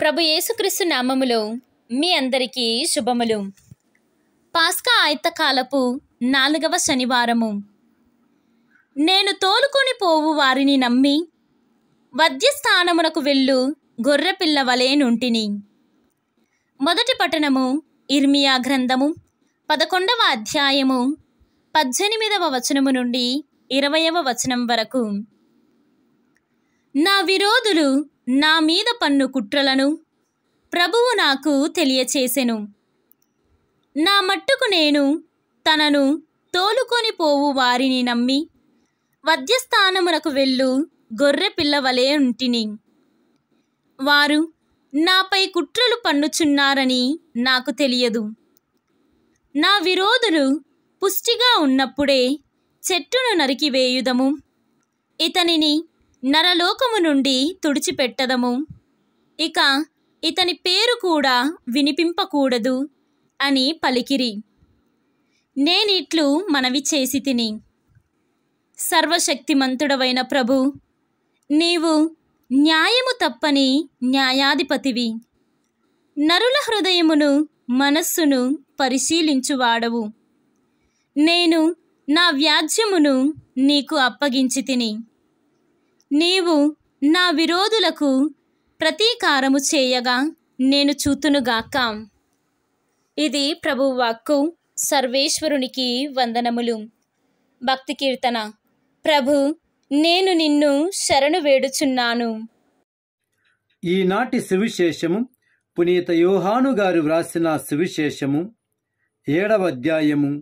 ప్రభు యేసుక్రీస్తు నామములు మీ అందరికీ శుభములు పాస్కా ఆయుతకాలపు నాలుగవ శనివారము నేను తోలుకొని పోవు వారిని నమ్మి వద్యస్థానమునకు వెళ్ళు గొర్రెపిల్ల వలేనుంటిని మొదటి పట్టణము ఇర్మియా గ్రంథము పదకొండవ అధ్యాయము పద్దెనిమిదవ వచనము నుండి ఇరవయవ వచనం వరకు నా విరోధులు నా మీద పన్ను కుట్రలను ప్రభువు నాకు తెలియచేసెను నా మట్టుకు నేను తనను తోలుకొని పోవు వారిని నమ్మి వద్యస్థానమునకు వెళ్ళు గొర్రె పిల్లవలే ఉంటిని వారు నాపై కుట్రలు పన్నుచున్నారని నాకు తెలియదు నా విరోధులు పుష్టిగా ఉన్నప్పుడే చెట్టును నరికివేయుదము ఇతనిని నరలోకము నుండి తుడిచిపెట్టదము ఇక ఇతని పేరు కూడా వినిపింపకూడదు అని పలికిరి నేనిట్లు మనవి చేసి తిని సర్వశక్తిమంతుడవైన ప్రభు నీవు న్యాయము తప్పని న్యాయాధిపతివి నరుల హృదయమును మనస్సును పరిశీలించువాడవు నేను నా వ్యాజ్యమును నీకు అప్పగించి తిని నీవు నా విరోధులకు ప్రతీకారము చేయగా నేను చూతునుగాక ఇది ప్రభువాక్కు సర్వేశ్వరునికి వందనములు భక్తి కీర్తన ప్రభు నేను నిన్ను శరణు వేడుచున్నాను ఈనాటి సువిశేషము పునీత యోహాను గారు వ్రాసిన సువిశేషము ఏడవ అధ్యాయము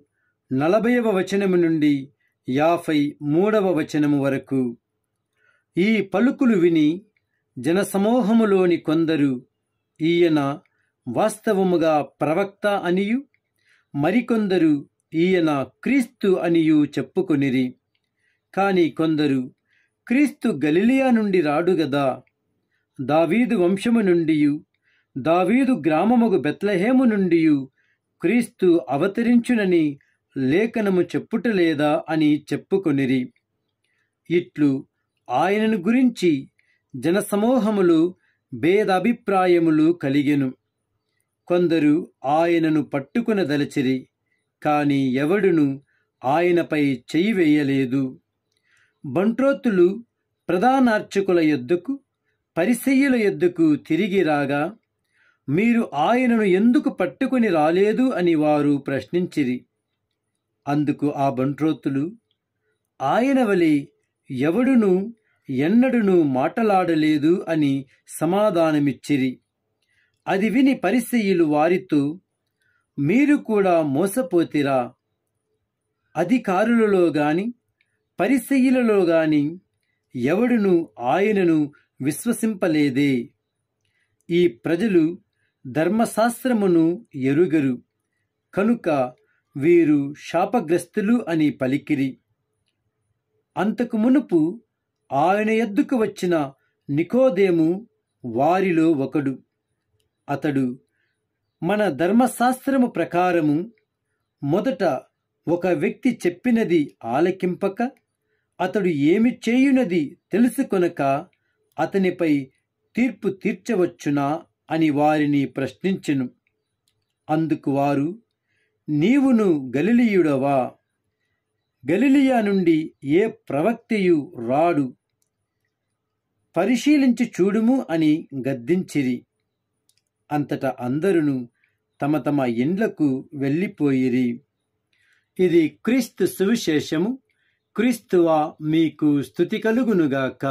నలభైవ వచనము నుండి యాభై మూడవ వచనము వరకు ఈ పలుకులు విని జనసమూహములోని కొందరు ఈయన వాస్తవముగా ప్రవక్త అనియు మరికొందరు ఈయన క్రీస్తు అనియు చెప్పుకొనిరి కాని కొందరు క్రీస్తు గలిలియా నుండి రాడుగదా దావీదు వంశము నుండియు దావీదు గ్రామముగు బెత్లహేము నుండియు క్రీస్తు అవతరించునని లేఖనము చెప్పుటలేదా అని చెప్పుకొనిరి ఇట్లు ఆయనను గురించి జనసమూహములు భేదాభిప్రాయములు కలిగెను కొందరు ఆయనను పట్టుకునదలచిరి కాని ఎవడును ఆయనపై చెయ్యి వేయలేదు బంట్రోతులు ప్రధానార్చకుల ఎద్దుకు పరిసయ్యుల ఎద్దుకు తిరిగి రాగా మీరు ఆయనను ఎందుకు పట్టుకుని రాలేదు అని వారు ప్రశ్నించిరి అందుకు ఆ బంట్రోతులు ఆయన వలి ఎవడును ఎన్నడూ మాటలాడలేదు అని సమాధానమిచ్చిరి అది విని పరిసయ్యులు వారితో మీరు కూడా మోసపోతిరా అధికారులలో గాని పరిసయ్యులలో గాని ఎవడును ఆయనను విశ్వసింపలేదే ఈ ప్రజలు ధర్మశాస్త్రమును ఎరుగరు కనుక వీరు శాపగ్రస్తులు అని పలికిరి అంతకు మునుపు ఆయన ఎద్దుకు వచ్చిన నికోదేము వారిలో ఒకడు అతడు మన ధర్మశాస్త్రము ప్రకారము మొదట ఒక వ్యక్తి చెప్పినది ఆలకింపక అతడు ఏమి చేయునది తెలుసుకొనక అతనిపై తీర్పు తీర్చవచ్చునా అని వారిని ప్రశ్నించెను అందుకు వారు నీవును గలిలియుడవా గలిలియా నుండి ఏ ప్రవక్తియు రాడు పరిశీలించి చూడుము అని గద్దించిరి అంతట అందరును తమ తమ ఇండ్లకు వెళ్ళిపోయిరి ఇది క్రీస్తు సువిశేషము క్రీస్తువా మీకు స్థుతి కలుగునుగాక